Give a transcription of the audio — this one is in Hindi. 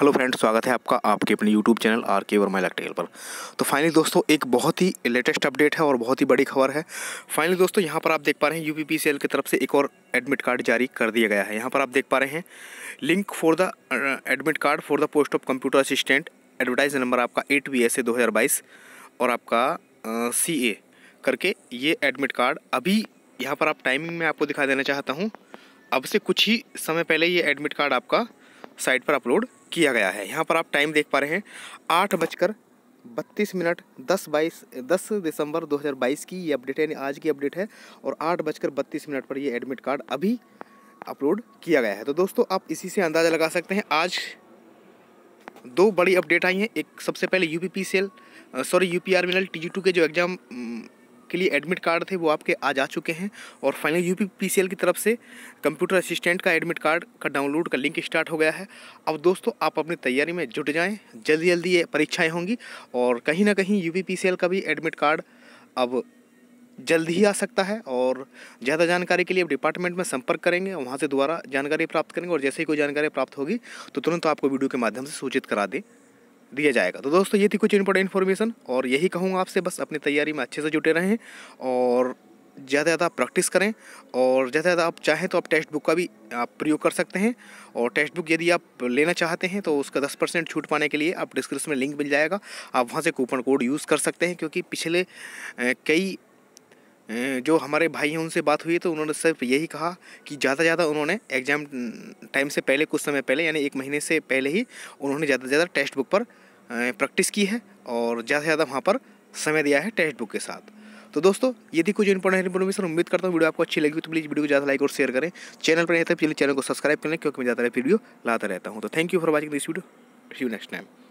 हेलो फ्रेंड्स स्वागत है आपका आपके अपने यूट्यूब चैनल आर के वर्मा इलेक्ट्रिकल पर तो फाइनली दोस्तों एक बहुत ही लेटेस्ट अपडेट है और बहुत ही बड़ी खबर है फाइनली दोस्तों यहाँ पर आप देख पा रहे हैं यू पी की तरफ से एक और एडमिट कार्ड जारी कर दिया गया है यहाँ पर आप देख पा रहे हैं link for the admit card for the post of computer assistant advertise number आपका एट बी एस ए दो हज़ार बाईस और आपका सी uh, ए करके ये एडमिट कार्ड अभी यहाँ पर आप टाइमिंग में आपको दिखा देना चाहता हूँ अब से कुछ ही समय पहले ये एडमिट कार्ड आपका साइट पर अपलोड किया गया है यहाँ पर आप टाइम देख पा रहे हैं आठ बजकर बत्तीस मिनट दस बाईस दस दिसंबर 2022 की ये अपडेट है यानी आज की अपडेट है और आठ बजकर बत्तीस मिनट पर ये एडमिट कार्ड अभी अपलोड किया गया है तो दोस्तों आप इसी से अंदाज़ा लगा सकते हैं आज दो बड़ी अपडेट आई हैं एक सबसे पहले U P sorry U P R के जो एग्ज़ाम के लिए एडमिट कार्ड थे वो आपके आज आ चुके हैं और फाइनली यू पी की तरफ से कंप्यूटर असिस्टेंट का एडमिट कार्ड का डाउनलोड का लिंक स्टार्ट हो गया है अब दोस्तों आप अपनी तैयारी में जुट जाएँ जल्दी जल्दी ये परीक्षाएँ होंगी और कहीं ना कहीं यू का भी एडमिट कार्ड अब जल्द ही आ सकता है और ज़्यादा जानकारी के लिए डिपार्टमेंट में संपर्क करेंगे वहाँ से दोबारा जानकारी प्राप्त करेंगे और जैसे ही कोई जानकारी प्राप्त होगी तो तुरंत आपको वीडियो के माध्यम से सूचित करा दें दिया जाएगा तो दोस्तों ये थी कुछ इंपॉर्टेंट इन्फॉर्मेशन और यही कहूँगा आपसे बस अपनी तैयारी में अच्छे से जुटे रहें और ज़्यादा ज़्यादा आप प्रैक्टिस करें और ज़्यादा ज़्यादा आप चाहें तो आप टेक्स्ट बुक का भी आप प्रयोग कर सकते हैं और टेक्स्ट बुक यदि आप लेना चाहते हैं तो उसका दस परसेंट छूट पाने के लिए आप डिस्क्रिप्शन में लिंक मिल जाएगा आप वहाँ से कूपन कोड यूज़ कर सकते हैं क्योंकि पिछले कई जो हमारे भाई हैं उनसे बात हुई तो उन्होंने सिर्फ यही कहा कि ज़्यादा से ज़्यादा उन्होंने एग्ज़ाम टाइम से पहले कुछ समय पहले यानी एक महीने से पहले ही उन्होंने ज़्यादा से ज़्यादा टेक्स्ट बुक पर प्रैक्टिस की है और ज़्यादा से ज़्यादा वहाँ पर समय दिया है टेक्स्ट बुक के साथ तो दोस्तों यदि कुछ इंपॉर्टेंट इन्फॉर्मेशन उम्मीद करता हूँ वीडियो आपको अच्छी लगी तो प्लीज़ वीडियो को ज़्यादा लाइक और शेयर करें चैनल पर नहीं तो प्लीज़ चैनल को सब्सक्राइब करें क्योंकि मैं ज़्यादा वीडियो लाता रहता हूँ तो thank you for watching this video you next time